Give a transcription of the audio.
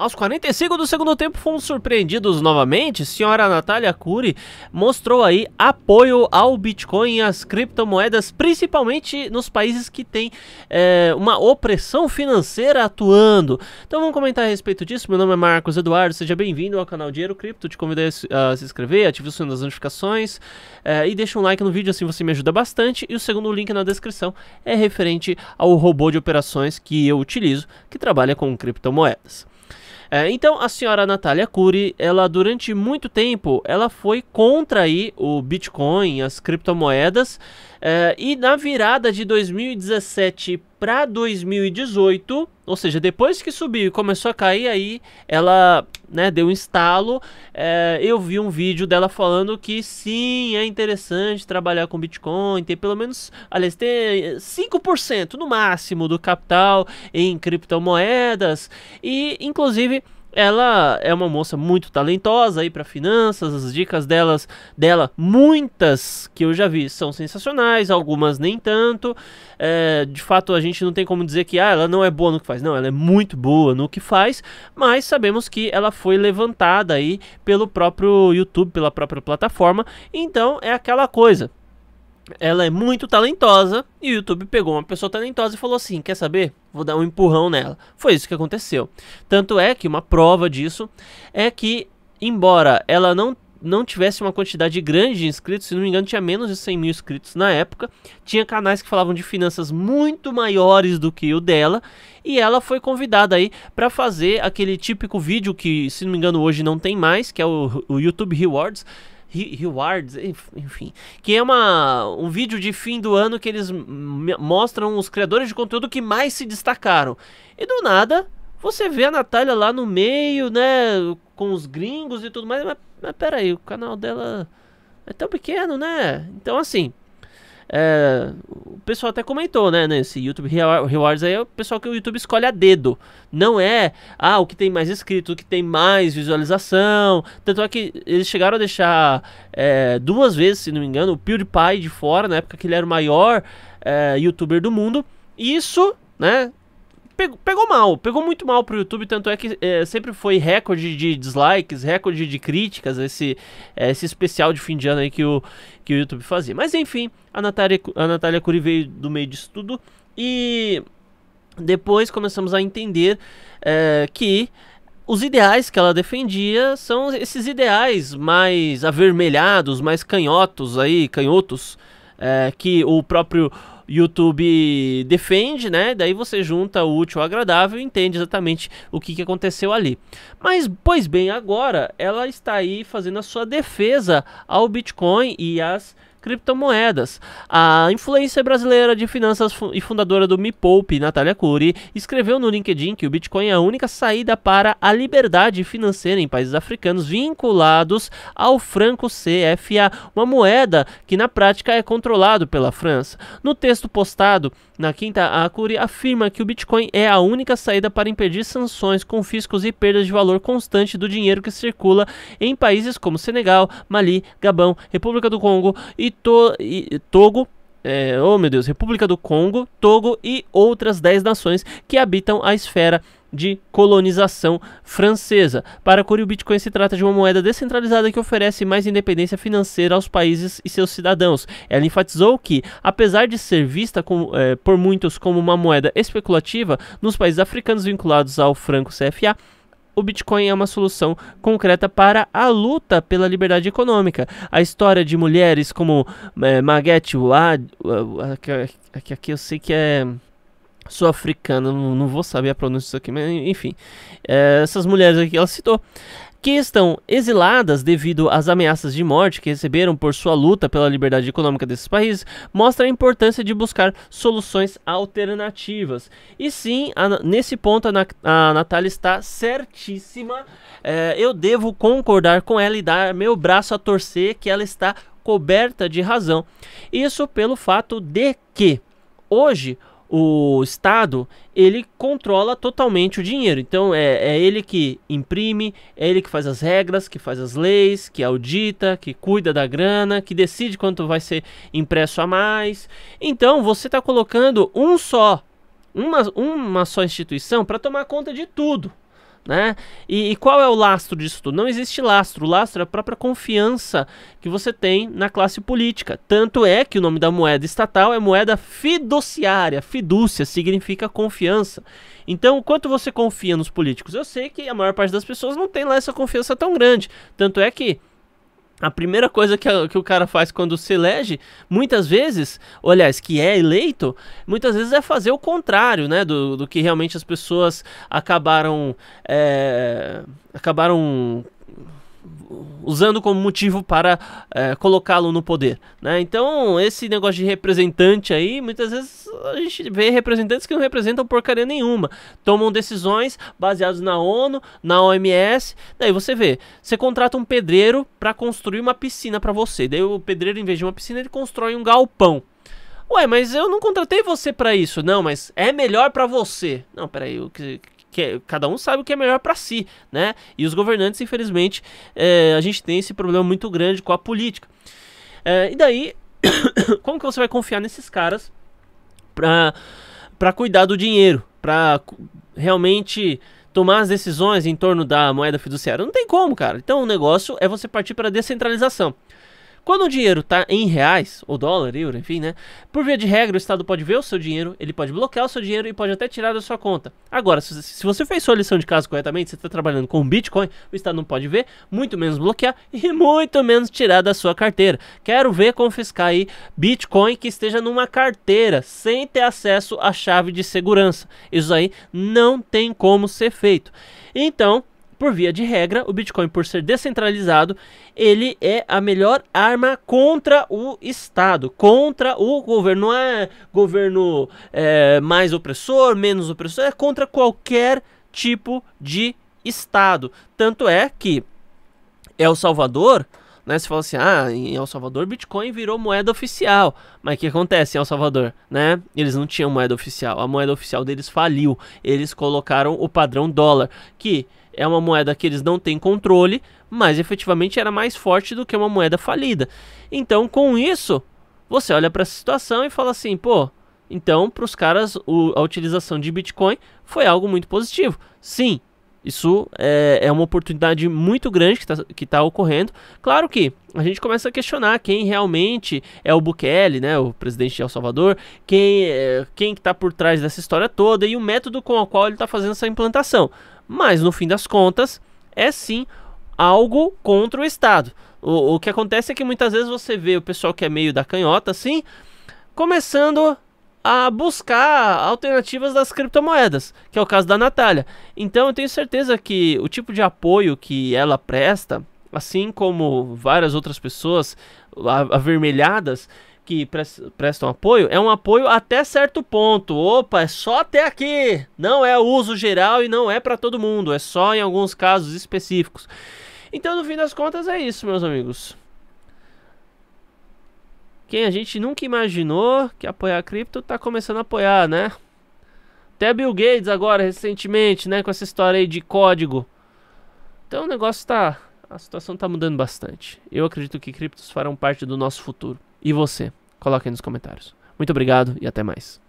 Aos 45 do segundo tempo, fomos surpreendidos novamente. Senhora Natália Cury mostrou aí apoio ao Bitcoin e às criptomoedas, principalmente nos países que têm é, uma opressão financeira atuando. Então vamos comentar a respeito disso. Meu nome é Marcos Eduardo, seja bem-vindo ao canal Dinheiro Cripto. Te convido a se inscrever, ative o sininho das notificações é, e deixa um like no vídeo, assim você me ajuda bastante. E o segundo link na descrição é referente ao robô de operações que eu utilizo, que trabalha com criptomoedas. É, então, a senhora Natália Cury, ela durante muito tempo, ela foi contra aí o Bitcoin, as criptomoedas, é, e na virada de 2017 para 2018, ou seja, depois que subiu e começou a cair, aí ela né, deu um estalo. É, eu vi um vídeo dela falando que sim, é interessante trabalhar com Bitcoin, ter pelo menos, aliás, ter 5% no máximo do capital em criptomoedas. E, inclusive, ela é uma moça muito talentosa aí para finanças, as dicas delas, dela, muitas que eu já vi são sensacionais, algumas nem tanto. É, de fato, a gente não tem como dizer que ah, ela não é boa no que faz, não, ela é muito boa no que faz, mas sabemos que ela foi levantada aí pelo próprio YouTube, pela própria plataforma, então é aquela coisa ela é muito talentosa e o YouTube pegou uma pessoa talentosa e falou assim: quer saber? Vou dar um empurrão nela. Foi isso que aconteceu. Tanto é que uma prova disso é que, embora ela não não tivesse uma quantidade grande de inscritos, se não me engano tinha menos de 100 mil inscritos na época, tinha canais que falavam de finanças muito maiores do que o dela, e ela foi convidada aí para fazer aquele típico vídeo que, se não me engano, hoje não tem mais, que é o, o YouTube Rewards, Rewards, enfim. Que é uma, um vídeo de fim do ano que eles mostram os criadores de conteúdo que mais se destacaram. E do nada, você vê a Natália lá no meio, né? Com os gringos e tudo mais. Mas, mas peraí, o canal dela é tão pequeno, né? Então, assim, é, o pessoal até comentou, né? Nesse YouTube Rewards aí, é o pessoal que o YouTube escolhe a dedo. Não é, ah, o que tem mais inscrito, o que tem mais visualização. Tanto é que eles chegaram a deixar é, duas vezes, se não me engano, o PewDiePie de fora, na época que ele era o maior é, youtuber do mundo. Isso, né? pegou, pegou mal, pegou muito mal pro YouTube, tanto é que é, sempre foi recorde de dislikes, recorde de críticas, esse, esse especial de fim de ano aí que o, que o YouTube fazia. Mas enfim, a Natália, a Natália Cury veio do meio disso tudo e depois começamos a entender é, que os ideais que ela defendia são esses ideais mais avermelhados, mais canhotos aí, canhotos, é, que o próprio YouTube defende, né? Daí você junta o útil ao agradável e entende exatamente o que, que aconteceu ali. Mas, pois bem, agora ela está aí fazendo a sua defesa ao Bitcoin e às criptomoedas. A influência brasileira de finanças e fundadora do Me Poupe, Natália Cury, escreveu no LinkedIn que o Bitcoin é a única saída para a liberdade financeira em países africanos vinculados ao franco CFA, uma moeda que na prática é controlado pela França. No texto postado na quinta, a Cury afirma que o Bitcoin é a única saída para impedir sanções, confiscos e perdas de valor constante do dinheiro que circula em países como Senegal, Mali, Gabão, República do Congo e e, to, e Togo. É, oh meu Deus, República do Congo, Togo e outras 10 nações que habitam a esfera de colonização francesa. Para Curio, o Bitcoin se trata de uma moeda descentralizada que oferece mais independência financeira aos países e seus cidadãos. Ela enfatizou que, apesar de ser vista com, é, por muitos como uma moeda especulativa, nos países africanos vinculados ao franco CFA, o Bitcoin é uma solução concreta para a luta pela liberdade econômica. A história de mulheres como é, Maguette Wad, aqui, aqui eu sei que é sul-africana, não, não, vou saber a pronúncia disso aqui, mas enfim. É, essas mulheres aqui ela citou que estão exiladas devido às ameaças de morte que receberam por sua luta pela liberdade econômica desses países, mostra a importância de buscar soluções alternativas. E sim, a, nesse ponto a, a Natália está certíssima. É, eu devo concordar com ela e dar meu braço a torcer que ela está coberta de razão. Isso pelo fato de que hoje o Estado ele controla totalmente o dinheiro. Então é, é, ele que imprime, é ele que faz as regras, que faz as leis, que audita, que cuida da grana, que decide quanto vai ser impresso a mais. Então você está colocando um só, uma, uma só instituição para tomar conta de tudo. Né? E, e, qual é o lastro disso tudo? Não existe lastro. O lastro é a própria confiança que você tem na classe política. Tanto é que o nome da moeda estatal é moeda fiduciária. Fidúcia significa confiança. Então, o quanto você confia nos políticos? Eu sei que a maior parte das pessoas não tem lá essa confiança tão grande. Tanto é que a primeira coisa que, a, que, o cara faz quando se elege, muitas vezes, ou, aliás, que é eleito, muitas vezes é fazer o contrário, né? Do, do que realmente as pessoas acabaram. É, acabaram usando como motivo para é, colocá-lo no poder. Né? Então, esse negócio de representante aí, muitas vezes a gente vê representantes que não representam porcaria nenhuma, tomam decisões baseadas na ONU, na OMS. Daí você vê, você contrata um pedreiro para construir uma piscina para você. Daí o pedreiro, em vez de uma piscina, ele constrói um galpão. Ué, mas eu não contratei você para isso. Não, mas é melhor para você. Não, peraí, o que, que é, cada um sabe o que é melhor para si, né? E os governantes, infelizmente, é, a gente tem esse problema muito grande com a política. É, e daí, como que você vai confiar nesses caras para para cuidar do dinheiro, para realmente tomar as decisões em torno da moeda fiduciária? Não tem como, cara. Então, o negócio é você partir para descentralização. Quando o dinheiro está em reais, ou dólar, euro, enfim, né? Por via de regra, o Estado pode ver o seu dinheiro, ele pode bloquear o seu dinheiro e pode até tirar da sua conta. Agora, se, se você fez sua lição de casa corretamente, você está trabalhando com Bitcoin, o Estado não pode ver, muito menos bloquear e muito menos tirar da sua carteira. Quero ver confiscar aí Bitcoin que esteja numa carteira sem ter acesso à chave de segurança. Isso aí não tem como ser feito. Então, por via de regra, o Bitcoin, por ser descentralizado, ele é a melhor arma contra o Estado, contra o governo. Não é governo é, mais opressor, menos opressor, é contra qualquer tipo de Estado. Tanto é que El Salvador né? Você fala assim, ah, em El Salvador Bitcoin virou moeda oficial. Mas o que acontece em El Salvador, né? Eles não tinham moeda oficial, a moeda oficial deles faliu. Eles colocaram o padrão dólar, que é uma moeda que eles não têm controle, mas efetivamente era mais forte do que uma moeda falida. Então, com isso, você olha para essa situação e fala assim, pô, então para os caras o, a utilização de Bitcoin foi algo muito positivo. Sim, isso é, é uma oportunidade muito grande que está tá ocorrendo. Claro que a gente começa a questionar quem realmente é o Bukele, né, o presidente de El Salvador, quem é, quem está por trás dessa história toda e o método com o qual ele está fazendo essa implantação mas no fim das contas é sim algo contra o Estado. O, o que acontece é que muitas vezes você vê o pessoal que é meio da canhota assim, começando a buscar alternativas das criptomoedas, que é o caso da Natália. Então eu tenho certeza que o tipo de apoio que ela presta, assim como várias outras pessoas avermelhadas, que prestam apoio é um apoio até certo ponto. Opa, é só até aqui. Não é uso geral e não é para todo mundo. É só em alguns casos específicos. Então, no fim das contas, é isso, meus amigos. Quem a gente nunca imaginou que apoiar a cripto tá começando a apoiar, né? Até Bill Gates agora, recentemente, né? Com essa história aí de código. Então o negócio tá. A situação tá mudando bastante. Eu acredito que criptos farão parte do nosso futuro. E você? Coloquem nos comentários. Muito obrigado e até mais.